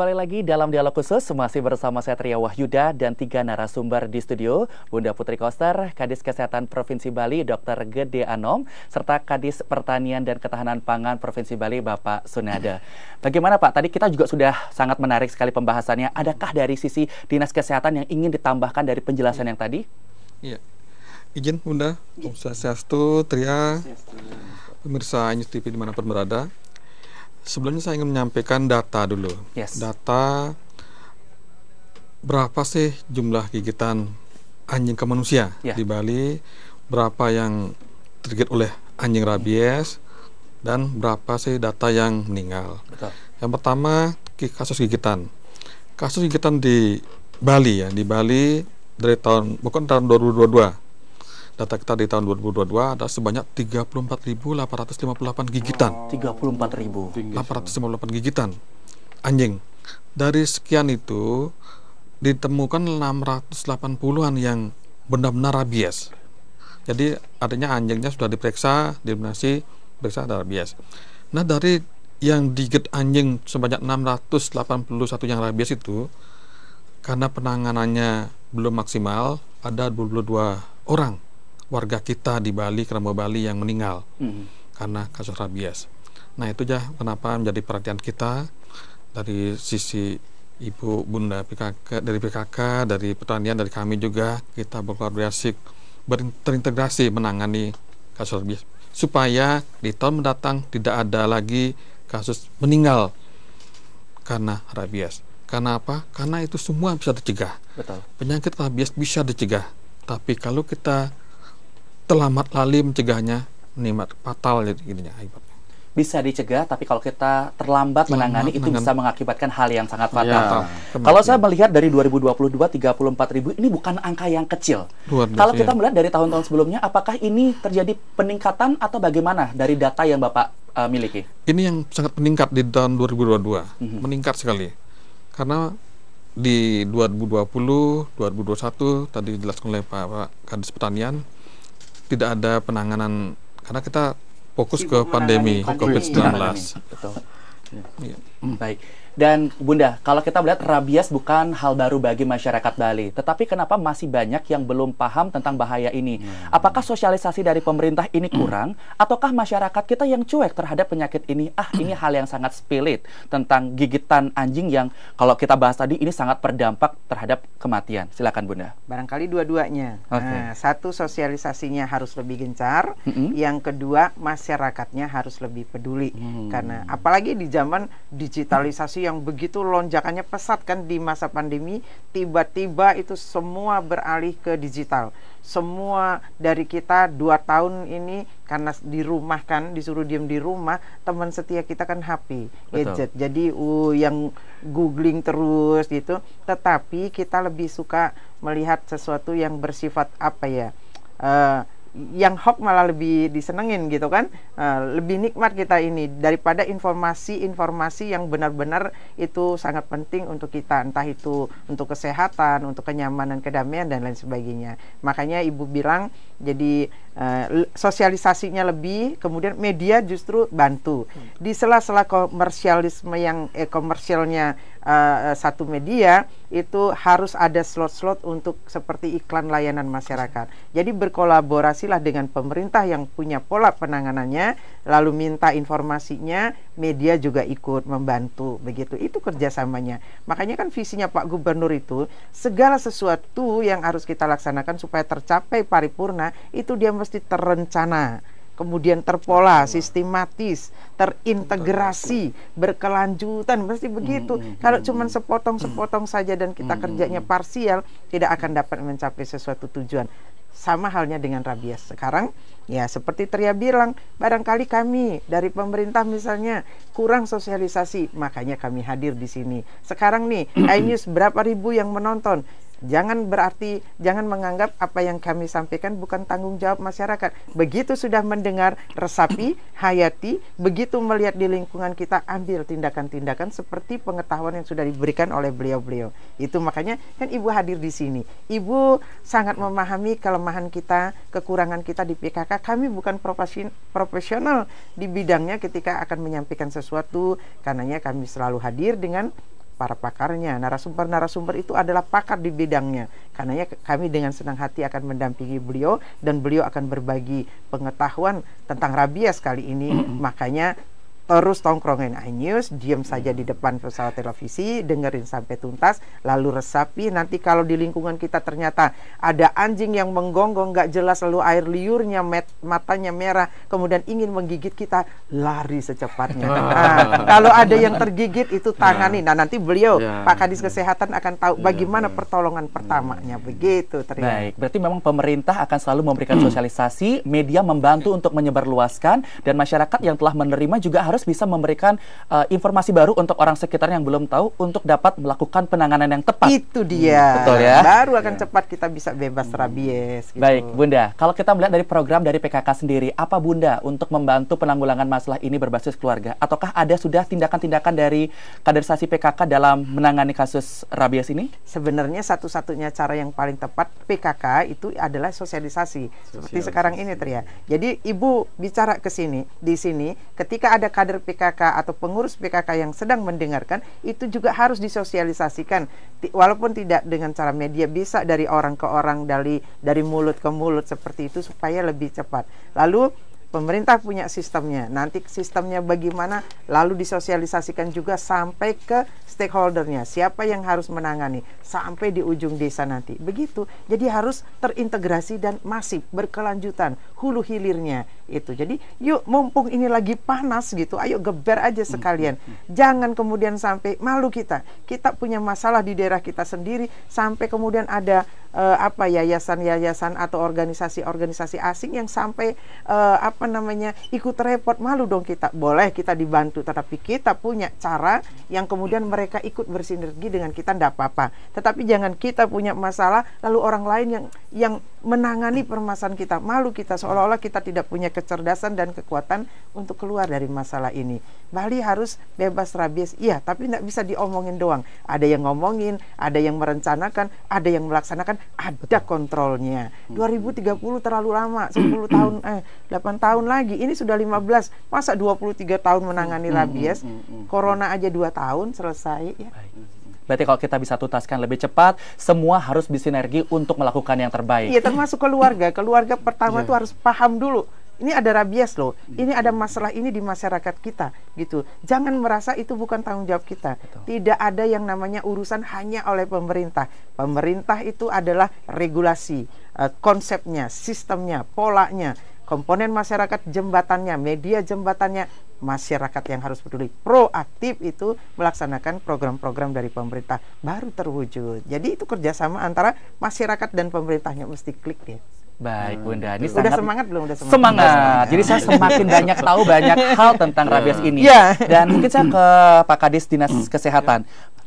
Kembali lagi dalam dialog khusus masih bersama saya Tria Wahyuda dan tiga narasumber di studio, Bunda Putri Koster, Kadis Kesehatan Provinsi Bali Dr. Gede Anom, serta Kadis Pertanian dan Ketahanan Pangan Provinsi Bali Bapak Sunada. Bagaimana Pak? Tadi kita juga sudah sangat menarik sekali pembahasannya. Adakah dari sisi Dinas Kesehatan yang ingin ditambahkan dari penjelasan yang tadi? Iya. Izin Bunda, Om Swastiastu, Tria, pemirsa Anjus TV dimanapun berada sebelumnya saya ingin menyampaikan data dulu. Yes. Data berapa sih jumlah gigitan anjing ke manusia yeah. di Bali? Berapa yang tergigit oleh anjing rabies dan berapa sih data yang meninggal? Betul. Yang pertama kasus gigitan. Kasus gigitan di Bali ya, di Bali dari tahun bukan tahun 2022 data kita di tahun 2022 ada sebanyak 34.858 gigitan. Wow. puluh delapan gigitan anjing. Dari sekian itu ditemukan 680-an yang benar-benar rabies. Jadi artinya anjingnya sudah diperiksa, diminasi, periksa ada rabies. Nah, dari yang digit anjing sebanyak 681 yang rabies itu karena penanganannya belum maksimal ada 22 orang warga kita di Bali, Kerama Bali yang meninggal hmm. karena kasus rabies. Nah itu ya kenapa menjadi perhatian kita dari sisi Ibu Bunda PKK dari PKK dari pertanian dari kami juga kita berkolaborasi berintegrasi menangani kasus rabies supaya di tahun mendatang tidak ada lagi kasus meninggal karena rabies. Karena apa? Karena itu semua bisa dicegah. Betul. Penyakit rabies bisa dicegah. Tapi kalau kita terlambat lali mencegahnya nikmat fatal gitu, jadi gini akibat. bisa dicegah tapi kalau kita terlambat menangani itu bisa mengakibatkan hal yang sangat iya, fatal. Ya, kalau saya iya. melihat dari 2022 34 ribu ini bukan angka yang kecil. kalau iya. kita ya. melihat dari tahun-tahun sebelumnya apakah ini terjadi peningkatan atau bagaimana dari data yang Bapak uh, miliki? Ini yang sangat meningkat di tahun 2022. Mm -hmm. Meningkat sekali. Karena di 2020, 2021 tadi dijelaskan oleh Pak, Pak Kadis Pertanian tidak ada penanganan karena kita fokus ke pandemi COVID-19. Betul. Ya. Baik. Dan Bunda, kalau kita melihat rabies bukan hal baru bagi masyarakat Bali, tetapi kenapa masih banyak yang belum paham tentang bahaya ini? Hmm. Apakah sosialisasi dari pemerintah ini kurang, ataukah masyarakat kita yang cuek terhadap penyakit ini? Ah, ini hal yang sangat spilit tentang gigitan anjing yang kalau kita bahas tadi ini sangat berdampak terhadap kematian. Silakan Bunda. Barangkali dua-duanya. Okay. Nah, satu sosialisasinya harus lebih gencar, mm -hmm. yang kedua masyarakatnya harus lebih peduli hmm. karena apalagi di zaman digitalisasi yang begitu lonjakannya pesat kan di masa pandemi tiba-tiba itu semua beralih ke digital semua dari kita dua tahun ini karena di rumah kan disuruh diem di rumah teman setia kita kan HP gadget jadi uh, yang googling terus gitu tetapi kita lebih suka melihat sesuatu yang bersifat apa ya uh, yang hoax malah lebih disenengin gitu kan eh, lebih nikmat kita ini daripada informasi-informasi yang benar-benar itu sangat penting untuk kita entah itu untuk kesehatan untuk kenyamanan kedamaian dan lain sebagainya makanya ibu bilang jadi Eh, sosialisasinya lebih, kemudian media justru bantu hmm. di sela-sela komersialisme yang eh, komersialnya uh, satu media itu harus ada slot-slot untuk seperti iklan layanan masyarakat. Jadi berkolaborasilah dengan pemerintah yang punya pola penanganannya, lalu minta informasinya, media juga ikut membantu begitu. Itu kerjasamanya. Makanya kan visinya Pak Gubernur itu segala sesuatu yang harus kita laksanakan supaya tercapai paripurna itu dia mesti mesti terencana, kemudian terpola, sistematis, terintegrasi, berkelanjutan, mesti begitu. Kalau cuma sepotong-sepotong saja dan kita kerjanya parsial, tidak akan dapat mencapai sesuatu tujuan. Sama halnya dengan rabies sekarang, ya seperti Tria bilang, barangkali kami dari pemerintah misalnya kurang sosialisasi, makanya kami hadir di sini. Sekarang nih, iNews berapa ribu yang menonton? Jangan berarti jangan menganggap apa yang kami sampaikan bukan tanggung jawab masyarakat. Begitu sudah mendengar, resapi, hayati, begitu melihat di lingkungan kita ambil tindakan-tindakan seperti pengetahuan yang sudah diberikan oleh beliau-beliau. Itu makanya kan Ibu hadir di sini. Ibu sangat memahami kelemahan kita, kekurangan kita di PKK. Kami bukan profesional di bidangnya ketika akan menyampaikan sesuatu, karenanya kami selalu hadir dengan para pakarnya. Narasumber-narasumber itu adalah pakar di bidangnya. Karenanya kami dengan senang hati akan mendampingi beliau dan beliau akan berbagi pengetahuan tentang rabies kali ini. Makanya terus tongkrongin iNews, diam saja di depan pesawat televisi, dengerin sampai tuntas, lalu resapi. Nanti kalau di lingkungan kita ternyata ada anjing yang menggonggong nggak jelas, lalu air liurnya met, matanya merah, kemudian ingin menggigit kita, lari secepatnya. Ah. Nah, kalau ada yang tergigit itu tangani. Ya. Nah nanti beliau ya. Pak Kadis Kesehatan akan tahu ya, bagaimana ya. pertolongan pertamanya. Hmm. Begitu. Terima. Baik, berarti memang pemerintah akan selalu memberikan sosialisasi, media membantu untuk menyebarluaskan, dan masyarakat yang telah menerima juga harus terus bisa memberikan uh, informasi baru untuk orang sekitarnya yang belum tahu untuk dapat melakukan penanganan yang tepat. Itu dia. Hmm, betul ya. Baru akan ya. cepat kita bisa bebas hmm. rabies. Gitu. Baik, Bunda. Kalau kita melihat dari program dari PKK sendiri, apa Bunda untuk membantu penanggulangan masalah ini berbasis keluarga? Ataukah ada sudah tindakan-tindakan dari kaderisasi PKK dalam menangani kasus rabies ini? Sebenarnya satu-satunya cara yang paling tepat PKK itu adalah sosialisasi. sosialisasi. Seperti sekarang ini, Tria. Jadi ibu bicara ke sini, di sini, ketika ada kader kader PKK atau pengurus PKK yang sedang mendengarkan itu juga harus disosialisasikan walaupun tidak dengan cara media bisa dari orang ke orang dari dari mulut ke mulut seperti itu supaya lebih cepat. Lalu pemerintah punya sistemnya. Nanti sistemnya bagaimana lalu disosialisasikan juga sampai ke stakeholdernya. Siapa yang harus menangani sampai di ujung desa nanti. Begitu. Jadi harus terintegrasi dan masif berkelanjutan hulu hilirnya itu. Jadi yuk mumpung ini lagi panas gitu, ayo geber aja hmm, sekalian. Hmm, hmm. Jangan kemudian sampai malu kita. Kita punya masalah di daerah kita sendiri sampai kemudian ada uh, apa yayasan-yayasan atau organisasi-organisasi asing yang sampai uh, apa namanya ikut repot malu dong kita. Boleh kita dibantu tetapi kita punya cara yang kemudian mereka ikut bersinergi dengan kita tidak apa-apa. Tetapi jangan kita punya masalah lalu orang lain yang yang menangani permasalahan kita, malu kita seolah-olah kita tidak punya kecerdasan dan kekuatan untuk keluar dari masalah ini. Bali harus bebas rabies, iya, tapi tidak bisa diomongin doang. Ada yang ngomongin, ada yang merencanakan, ada yang melaksanakan, ada kontrolnya. 2030 hmm. terlalu lama, 10 tahun, eh, 8 tahun lagi. Ini sudah 15, masa 23 tahun menangani hmm, hmm, rabies, corona aja 2 tahun selesai ya. Berarti kalau kita bisa tuntaskan lebih cepat, semua harus bersinergi untuk melakukan yang terbaik. Iya, termasuk keluarga. Keluarga pertama itu iya. harus paham dulu ini ada rabies loh, iya. ini ada masalah ini di masyarakat kita gitu. Jangan merasa itu bukan tanggung jawab kita. Betul. Tidak ada yang namanya urusan hanya oleh pemerintah. Pemerintah itu adalah regulasi, eh, konsepnya, sistemnya, polanya komponen masyarakat jembatannya, media jembatannya, masyarakat yang harus peduli proaktif itu melaksanakan program-program dari pemerintah baru terwujud. Jadi itu kerjasama antara masyarakat dan pemerintahnya mesti klik deh. Baik Bunda, hmm. ini sudah semangat belum? Udah semangat. Semangat. semangat. Jadi saya semakin banyak tahu banyak hal tentang rabies iya. ini. Yeah. Dan mungkin saya ke Pak Kadis Dinas hmm. Kesehatan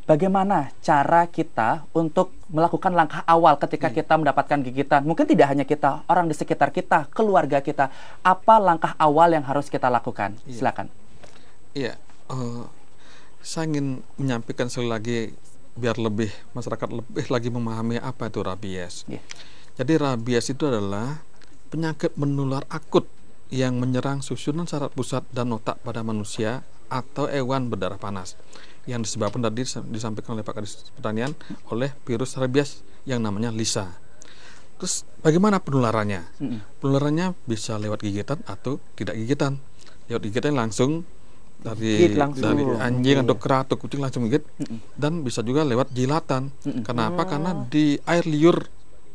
bagaimana cara kita untuk melakukan langkah awal ketika hmm. kita mendapatkan gigitan. Mungkin tidak hanya kita, orang di sekitar kita, keluarga kita. Apa langkah awal yang harus kita lakukan? Yeah. Silakan. Iya, uh, saya ingin menyampaikan sekali lagi biar lebih masyarakat lebih lagi memahami apa itu rabies. Yeah. Jadi rabies itu adalah penyakit menular akut yang menyerang susunan saraf pusat dan otak pada manusia atau hewan berdarah panas yang disebabkan tadi disampaikan oleh Pak Kadis Pertanian oleh virus rabies yang namanya Lisa. Terus bagaimana penularannya? Penularannya bisa lewat gigitan atau tidak gigitan. Lewat gigitan langsung dari langsung. dari oh, anjing atau kera atau kucing langsung gigit dan bisa juga lewat jilatan. Karena Kenapa? Oh. Karena di air liur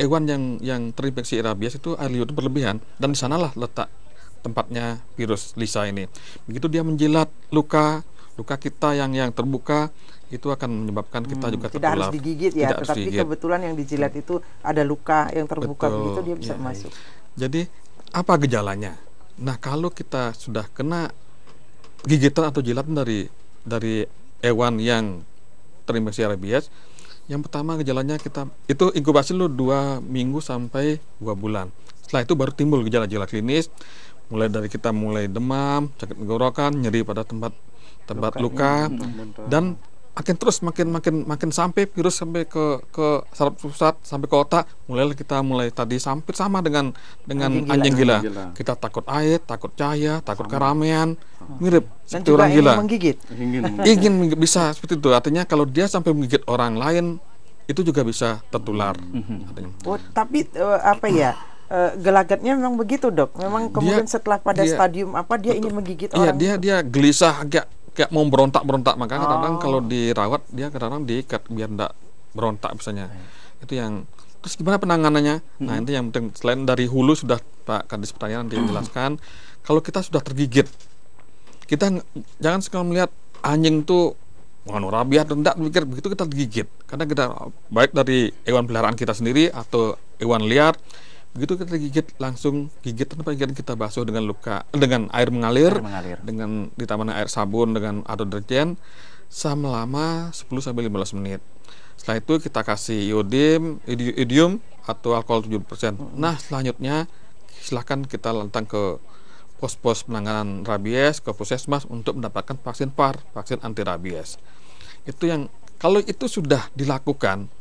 hewan yang yang terinfeksi rabies itu air liur itu berlebihan dan di sanalah letak tempatnya virus Lisa ini. Begitu dia menjilat luka luka kita yang yang terbuka itu akan menyebabkan kita hmm, juga tidak tertular. harus digigit ya tidak tetapi digigit. kebetulan yang dijilat itu ada luka yang terbuka Betul, begitu dia bisa ya. ya. masuk jadi apa gejalanya nah kalau kita sudah kena gigitan atau jilatan dari dari hewan yang terinfeksi rabies yang pertama gejalanya kita itu inkubasi lu dua minggu sampai dua bulan setelah itu baru timbul gejala-gejala klinis mulai dari kita mulai demam sakit tenggorokan nyeri pada tempat tempat luka, hmm. dan makin terus makin makin makin sampai virus sampai ke ke saraf pusat sampai ke otak mulai kita mulai tadi sampai sama dengan dengan anjing, anjing, gila. anjing gila kita takut air takut cahaya takut sama. keramaian mirip Dan seperti orang gila menggigit ingin menggigit. bisa seperti itu artinya kalau dia sampai menggigit orang lain itu juga bisa tertular hmm. oh tapi eh, apa ya eh, gelagatnya memang begitu dok. Memang kemudian dia, setelah pada dia, stadium apa dia betul. ingin menggigit iya, orang. Iya dia dia gelisah agak kayak mau berontak berontak maka kadang-kadang oh. kalau dirawat dia kadang diikat biar tidak berontak misalnya hmm. Iya. itu yang terus gimana penanganannya hmm. nah itu yang penting selain dari hulu sudah Pak Kadis pertanyaan nanti hmm. kalau kita sudah tergigit kita jangan sekali melihat anjing tuh mengandung rabies atau tidak mikir begitu kita tergigit karena kita baik dari hewan peliharaan kita sendiri atau hewan liar begitu kita gigit langsung gigit tanpa gigitan kita basuh dengan luka dengan air mengalir, air mengalir. dengan ditambah air sabun dengan atau deterjen sama lama 10 sampai 15 menit. Setelah itu kita kasih iodim, iodium atau alkohol 7%. Hmm. Nah, selanjutnya silahkan kita lantang ke pos-pos penanganan rabies ke puskesmas untuk mendapatkan vaksin PAR, vaksin anti rabies. Itu yang kalau itu sudah dilakukan,